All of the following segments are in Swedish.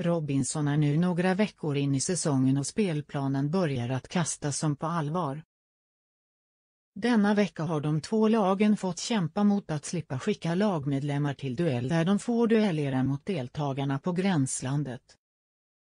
Robinson är nu några veckor in i säsongen och spelplanen börjar att kastas som på allvar. Denna vecka har de två lagen fått kämpa mot att slippa skicka lagmedlemmar till duell där de får duellera mot deltagarna på gränslandet.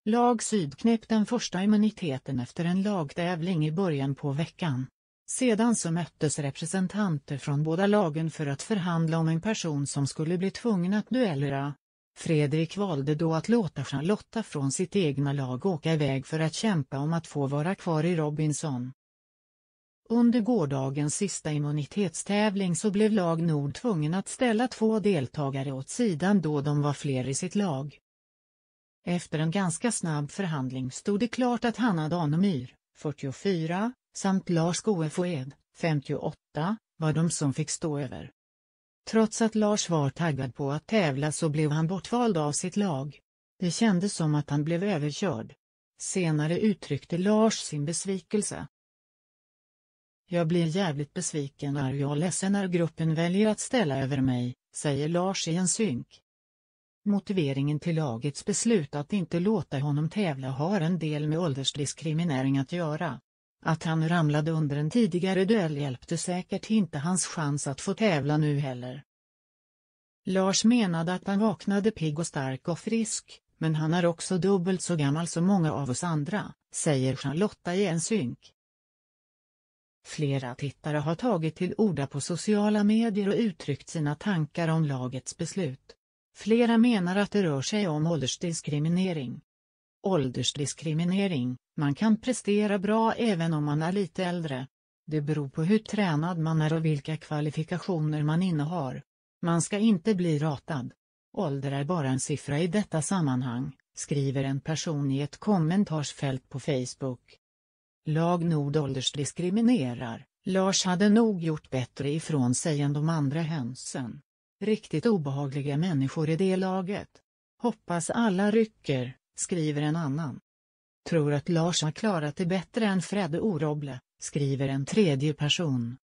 Lag Syd knep den första immuniteten efter en lagtävling i början på veckan. Sedan så möttes representanter från båda lagen för att förhandla om en person som skulle bli tvungen att duellera, Fredrik valde då att låta Charlotta från sitt egna lag åka iväg för att kämpa om att få vara kvar i Robinson. Under gårdagens sista immunitetstävling så blev lag Nord tvungen att ställa två deltagare åt sidan då de var fler i sitt lag. Efter en ganska snabb förhandling stod det klart att Hanna Danemyr, 44, samt Lars Goefoed, 58, var de som fick stå över. Trots att Lars var taggad på att tävla så blev han bortvald av sitt lag. Det kändes som att han blev överkörd. Senare uttryckte Lars sin besvikelse. Jag blir jävligt besviken och jag ledsen när gruppen väljer att ställa över mig, säger Lars i en synk. Motiveringen till lagets beslut att inte låta honom tävla har en del med åldersdiskriminering att göra. Att han ramlade under en tidigare duell hjälpte säkert inte hans chans att få tävla nu heller. Lars menade att han vaknade pigg och stark och frisk, men han är också dubbelt så gammal som många av oss andra, säger Charlotta i en synk. Flera tittare har tagit till orda på sociala medier och uttryckt sina tankar om lagets beslut. Flera menar att det rör sig om åldersdiskriminering. Åldersdiskriminering, man kan prestera bra även om man är lite äldre. Det beror på hur tränad man är och vilka kvalifikationer man innehar. Man ska inte bli ratad. Ålder är bara en siffra i detta sammanhang, skriver en person i ett kommentarsfält på Facebook. Lag Nord åldersdiskriminerar, Lars hade nog gjort bättre ifrån sig än de andra hönsen. Riktigt obehagliga människor i det laget. Hoppas alla rycker skriver en annan. Tror att Lars har klarat det bättre än Fredde Oroble, skriver en tredje person.